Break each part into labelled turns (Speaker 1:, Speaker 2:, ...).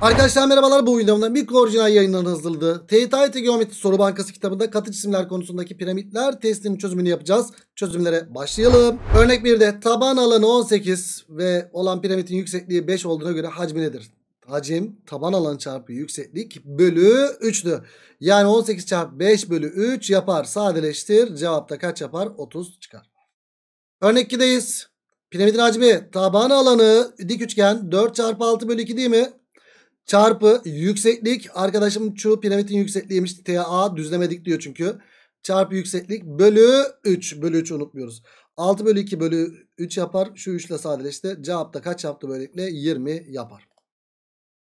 Speaker 1: Arkadaşlar merhabalar bu videomda mikro orijinal yayınlarına hızlıldı. TYT Geometri Soru Bankası kitabında katı cisimler konusundaki piramitler testinin çözümünü yapacağız. Çözümlere başlayalım. Örnek 1'de taban alanı 18 ve olan piramitin yüksekliği 5 olduğuna göre hacmi nedir? Hacim taban alanı çarpı yükseklik bölü 3'dü. Yani 18 çarpı 5 bölü 3 yapar. Sadeleştir. Cevapta kaç yapar? 30 çıkar. Örnek 2'deyiz. Piramidin hacmi taban alanı dik üçgen 4 çarpı 6 bölü 2 değil mi? Çarpı yükseklik. Arkadaşım şu piramidin yüksekliğiymiş. TA düzlemedik diyor çünkü. Çarpı yükseklik bölü 3. Bölü 3 unutmuyoruz. 6 bölü 2 bölü 3 yapar. Şu 3 ile sadeleşti. cevapta kaç yaptı böylelikle? 20 yapar.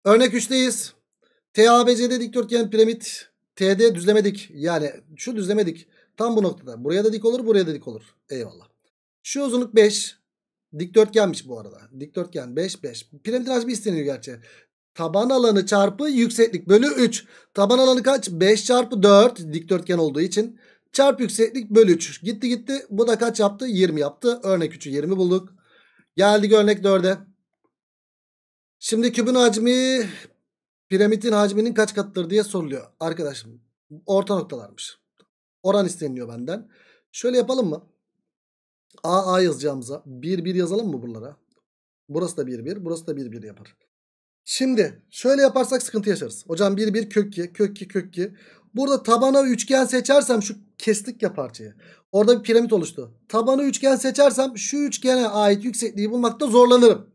Speaker 1: Örnek 3'teyiz. TABC'de dikdörtgen piramit. TD düzlemedik. Yani şu düzlemedik. Tam bu noktada. Buraya da dik olur, buraya da dik olur. Eyvallah. Şu uzunluk 5. Dikdörtgenmiş bu arada. Dikdörtgen 5 5. Piramidin hacmi isteniyor gerçi. Taban alanı çarpı yükseklik bölü 3. Taban alanı kaç? 5 çarpı 4 dikdörtgen olduğu için. çarp yükseklik bölü 3. Gitti gitti. Bu da kaç yaptı? 20 yaptı. Örnek 3'ü 20 bulduk. Geldik örnek 4'e. Şimdi kübün hacmi piramidin hacminin kaç katıdır diye soruluyor. Arkadaşım orta noktalarmış. Oran isteniliyor benden. Şöyle yapalım mı? A A yazacağımıza 1 1 yazalım mı buralara? Burası da 1 1 burası da 1 1 yapar. Şimdi şöyle yaparsak sıkıntı yaşarız. Hocam 1 1 kök 2 kök 2 kök 2. Burada tabana üçgen seçersem şu kestik ya parçayı. Orada bir piramit oluştu. Tabanı üçgen seçersem şu üçgene ait yüksekliği bulmakta zorlanırım.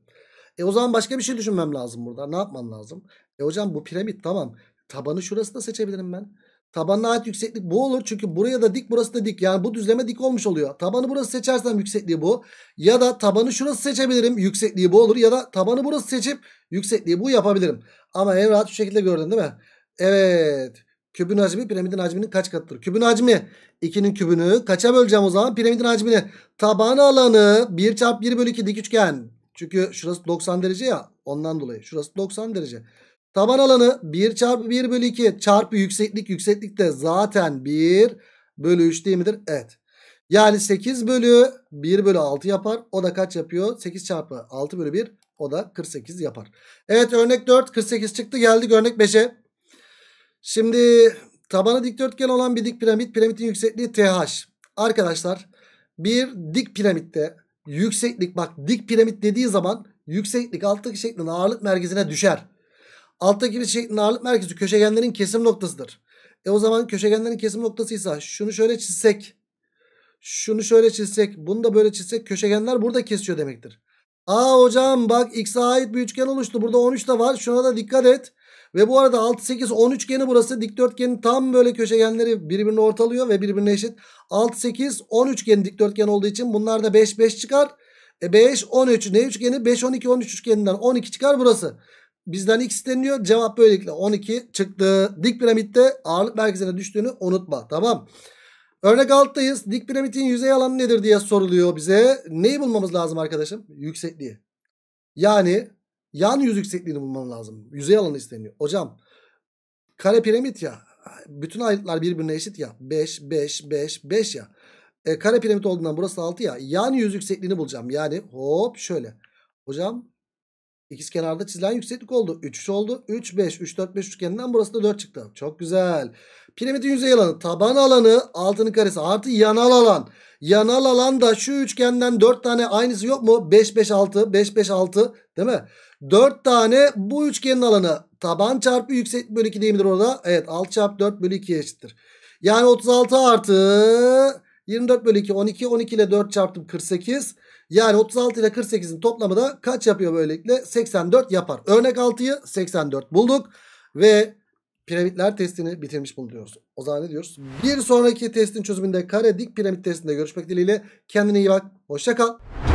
Speaker 1: E o zaman başka bir şey düşünmem lazım burada. Ne yapmam lazım? E hocam bu piramit tamam. Tabanı şurası da seçebilirim ben. Tabanına ait yükseklik bu olur. Çünkü buraya da dik burası da dik. Yani bu düzleme dik olmuş oluyor. Tabanı burası seçersem yüksekliği bu. Ya da tabanı şurası seçebilirim. Yüksekliği bu olur. Ya da tabanı burası seçip yüksekliği bu yapabilirim. Ama en rahat şu şekilde gördün değil mi? Evet. Kübün hacmi piramidin hacminin kaç katıdır? Kübün hacmi 2'nin kübünü kaça böleceğim o zaman? Piramidin hacmini taban alanı 1 çarp 1 bölü 2 dik üçgen. Çünkü şurası 90 derece ya ondan dolayı. Şurası 90 derece. Taban alanı 1 çarpı 1 bölü 2 çarpı yükseklik. Yükseklik de zaten 1 bölü 3 değil midir? Evet. Yani 8 bölü 1 bölü 6 yapar. O da kaç yapıyor? 8 çarpı 6 bölü 1 o da 48 yapar. Evet örnek 4 48 çıktı geldik örnek 5'e. Şimdi tabanı dikdörtgen olan bir dik piramit. Piramitin yüksekliği TH. Arkadaşlar bir dik piramitte yükseklik bak dik piramit dediği zaman yükseklik alttaki şeklin ağırlık merkezine düşer. Alttaki bir şey, ağırlık merkezi köşegenlerin kesim noktasıdır. E o zaman köşegenlerin kesim noktasıysa şunu şöyle çizsek. Şunu şöyle çizsek. Bunu da böyle çizsek köşegenler burada kesiyor demektir. Aa hocam bak x'e ait bir üçgen oluştu. Burada 13 de var. Şuna da dikkat et. Ve bu arada 6, 8, 10 üçgeni burası. Dikdörtgenin tam böyle köşegenleri birbirine ortalıyor ve birbirine eşit. 6, 8, 10 üçgeni dikdörtgen olduğu için bunlar da 5, 5 çıkar. E 5, 13. Ne üçgeni? 5, 12, 13 üçgeninden 12 çıkar burası. Bizden x isteniyor. Cevap böylelikle 12 çıktı. Dik piramitte ağırlık merkezine düştüğünü unutma. Tamam. Örnek alttayız. Dik piramitin yüzey alanı nedir diye soruluyor bize. Neyi bulmamız lazım arkadaşım? Yüksekliği. Yani yan yüz yüksekliğini bulmam lazım. Yüzey alanı isteniyor. Hocam kare piramit ya. Bütün ayrıtlar birbirine eşit ya. 5, 5, 5, 5 ya. E, kare piramit olduğundan burası 6 ya. Yan yüz yüksekliğini bulacağım. Yani hop şöyle. Hocam İkiz kenarda çizilen yükseklik oldu. 3 oldu. 3 5 3 4 5 üçgeninden burası da 4 çıktı. Çok güzel. Piramidin yüzey alanı, taban alanı, altının karesi artı yanal alan. Yanal alan da şu üçgenden 4 tane aynısı yok mu? 5 5 6 5 5 6 değil mi? 4 tane bu üçgenin alanı. Taban çarpı yükseklik bölü 2 değil midir orada? Evet 6 çarpı 4 bölü 2 eşittir. Yani 36 artı 24 bölü 2 12 12 ile 4 çarptım 48. Yani 36 ile 48'in toplamı da kaç yapıyor böylelikle? 84 yapar. Örnek 6'yı 84 bulduk. Ve piramitler testini bitirmiş bulunuyoruz. O zaman ne diyoruz? Bir sonraki testin çözümünde kare dik piramit testinde görüşmek dileğiyle. Kendine iyi bak. Hoşça kal.